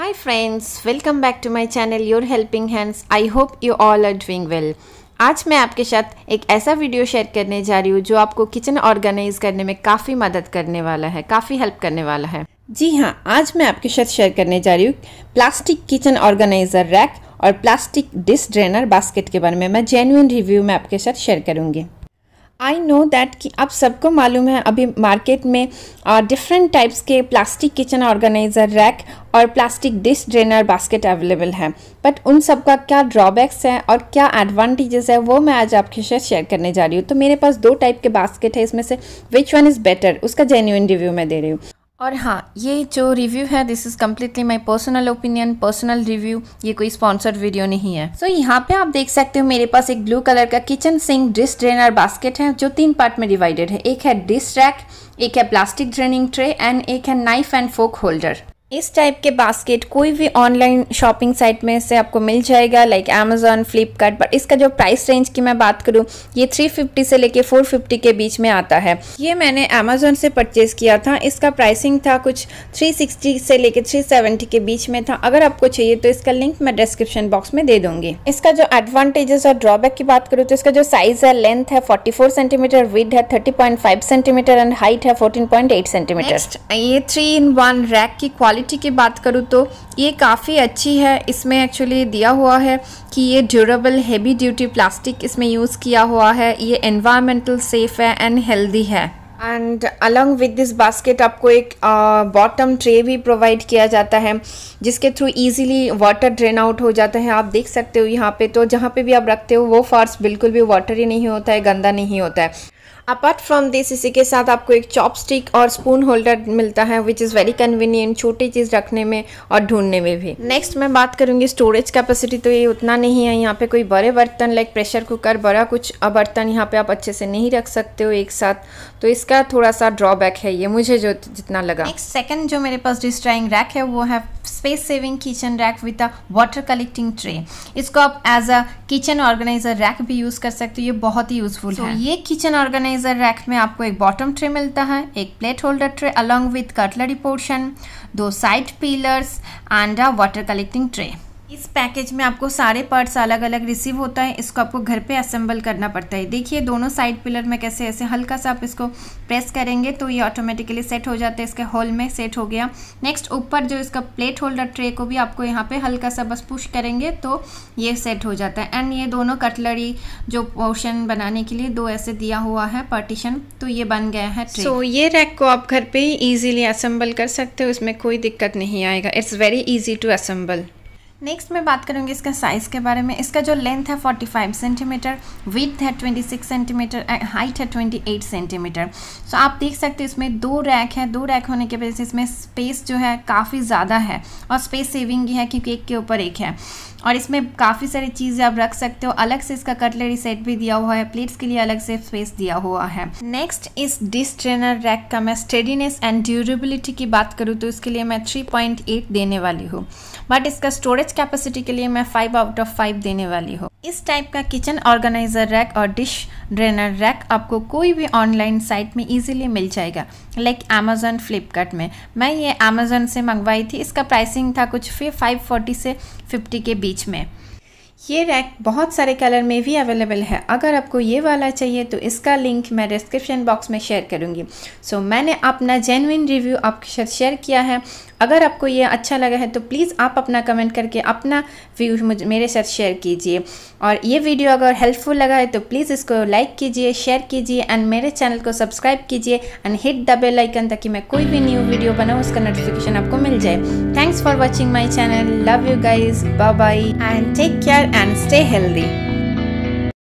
Hi friends, welcome back to my channel Your Helping Hands. I hope you all are doing well. आज मैं आपके साथ एक ऐसा वीडियो शेयर करने जा रही हूँ जो आपको किचन ऑर्गेनाइज करने में काफ़ी मदद करने वाला है काफ़ी हेल्प करने वाला है जी हाँ आज मैं आपके साथ शेयर करने जा रही हूँ प्लास्टिक किचन ऑर्गेनाइजर रैक और प्लास्टिक डिश ड्रेनर बास्केट के बारे में मैं जेन्यून रिव्यू में आपके साथ शेयर करूँगी आई नो दैट कि आप सबको मालूम है अभी मार्केट में डिफरेंट टाइप्स के प्लास्टिक किचन ऑर्गेनाइज़र रैक और plastic dish drainer basket available है बट उन सब का क्या ड्रॉबैक्स है और क्या एडवांटेजेस है वो मैं आज आपके साथ शेयर करने जा रही हूँ तो मेरे पास दो टाइप के बास्केट है इसमें से विच वन इज़ बेटर उसका जेन्यून रिव्यू मैं दे रही हूँ और हाँ ये जो रिव्यू है this is completely my personal opinion personal review ये कोई स्पॉन्सर्ड वीडियो नहीं है सो so, यहाँ पे आप देख सकते हो मेरे पास एक ब्लू कलर का kitchen sink dish drainer basket है जो तीन पार्ट में डिवाइडेड है एक है डिश रैक एक है प्लास्टिक ड्रेनिंग ट्रे एंड एक है नाइफ एंड फोक होल्डर इस टाइप के बास्केट कोई भी ऑनलाइन शॉपिंग साइट में से आपको मिल जाएगा लाइक अमेजोन फ्लिपकार्ट पर इसका जो प्राइस रेंज की मैं बात करूँ ये 350 से लेके 450 के बीच में आता है ये मैंने अमेजोन से परचेज़ किया था इसका प्राइसिंग था कुछ 360 से लेके 370 के बीच में था अगर आपको चाहिए तो इसका लिंक मैं डिस्क्रिप्शन बॉक्स में दे दूंगी इसका जो एडवांटेजेस और ड्रॉबैक की बात करूँ तो इसका जो साइज़ है लेंथ है फोर्टी सेंटीमीटर विद है थर्टी सेंटीमीटर एंड हाइट है फोर्टीन सेंटीमीटर ये थ्री इन वन रैक की क्वालिटी क्वालिटी की बात करूँ तो ये काफ़ी अच्छी है इसमें एक्चुअली दिया हुआ है कि ये ड्यूरेबल हैवी ड्यूटी प्लास्टिक इसमें यूज़ किया हुआ है ये एनवायरमेंटल सेफ़ है एंड हेल्दी है and along with this basket आपको एक बॉटम ट्रे भी प्रोवाइड किया जाता है जिसके through easily water drain out हो जाता है आप देख सकते हो यहाँ पे तो जहाँ पे भी आप रखते हो वो फर्श बिल्कुल भी वाटर ही नहीं होता है गंदा नहीं होता है अपार्ट फ्रॉम दिस इसी के साथ आपको एक चॉपस्टिक और स्पून होल्डर मिलता है विच इज़ वेरी कन्वीनियंट छोटी चीज़ रखने में और ढूंढने में भी नेक्स्ट मैं बात करूँगी स्टोरेज कैपेसिटी तो ये उतना नहीं है यहाँ पे कोई बड़े बर्तन लाइक प्रेशर कुकर बड़ा कुछ बर्तन यहाँ पे आप अच्छे से नहीं रख सकते हो एक साथ तो इसका थोड़ा सा ड्रॉबैक है ये मुझे जो जितना लगा सेकेंड जो मेरे पास डिस्ट्राइंग रैक है वो है space saving kitchen rack with a water collecting tray इसको आप as a kitchen organiser rack भी यूज़ कर सकते हो ये बहुत ही यूजफुल so, है ये किचन ऑर्गेनाइजर रैक में आपको एक बॉटम ट्रे मिलता है एक plate holder tray along with cutlery portion दो side pillars and a water collecting tray इस पैकेज में आपको सारे पार्ट्स अलग अलग रिसीव होता है इसको आपको घर पे असेंबल करना पड़ता है देखिए दोनों साइड पिलर में कैसे ऐसे हल्का सा आप इसको प्रेस करेंगे तो ये ऑटोमेटिकली सेट हो जाता है इसके होल में सेट हो गया नेक्स्ट ऊपर जो इसका प्लेट होल्डर ट्रे को भी आपको यहाँ पे हल्का सा बस पुश करेंगे तो ये सेट हो जाता है एंड ये दोनों कटलरी जो पोर्शन बनाने के लिए दो ऐसे दिया हुआ है पार्टीशन तो ये बन गया है ट्रे so, ये रैक को आप घर पर ही ईजिली असेंबल कर सकते हो इसमें कोई दिक्कत नहीं आएगा it's very easy to assemble next मैं बात करूँगी इसका साइज़ के बारे में इसका जो लेंथ है 45 सेंटीमीटर विथ है 26 सेंटीमीटर हाइट है 28 सेंटीमीटर सो आप देख सकते हैं इसमें दो रैक है दो रैक होने की वजह से इसमें स्पेस जो है काफ़ी ज़्यादा है और स्पेस सेविंग ही है क्योंकि एक के ऊपर एक है और इसमें काफ़ी सारी चीज़ें आप रख सकते हो अलग से इसका कटलरी सेट भी दिया हुआ है प्लेट्स के लिए अलग से स्पेस दिया हुआ है नेक्स्ट इस डिस ट्रेनर रैक का मैं स्टेडीनेस एंड ड्यूरेबिलिटी की बात करूँ तो इसके लिए मैं 3.8 देने वाली हूँ बट इसका स्टोरेज स्टोरेज कैपेसिटी के लिए मैं फाइव आउट ऑफ फाइव देने वाली हूँ इस टाइप का किचन ऑर्गेनाइजर रैक और डिश ड्रेनर रैक आपको कोई भी ऑनलाइन साइट में इजीली मिल जाएगा लाइक अमेजोन फ्लिपकार्ट में मैं ये अमेजोन से मंगवाई थी इसका प्राइसिंग था कुछ फिर फाइव फोर्टी से फिफ्टी के बीच में ये रैक बहुत सारे कलर में भी अवेलेबल है अगर आपको ये वाला चाहिए तो इसका लिंक मैं डिस्क्रिप्शन बॉक्स में शेयर करूँगी सो so, मैंने अपना जेनविन रिव्यू आपके साथ शेयर किया है अगर आपको ये अच्छा लगा है तो प्लीज़ आप अपना कमेंट करके अपना व्यू मुझे मेरे साथ शेयर कीजिए और ये वीडियो अगर हेल्पफुल लगा है तो प्लीज़ इसको लाइक कीजिए शेयर कीजिए एंड मेरे चैनल को सब्सक्राइब कीजिए and hit the bell icon ताकि मैं कोई भी न्यू वीडियो बनाऊँ उसका नोटिफिकेशन आपको मिल जाए thanks for watching my channel love you guys bye bye and take care and stay healthy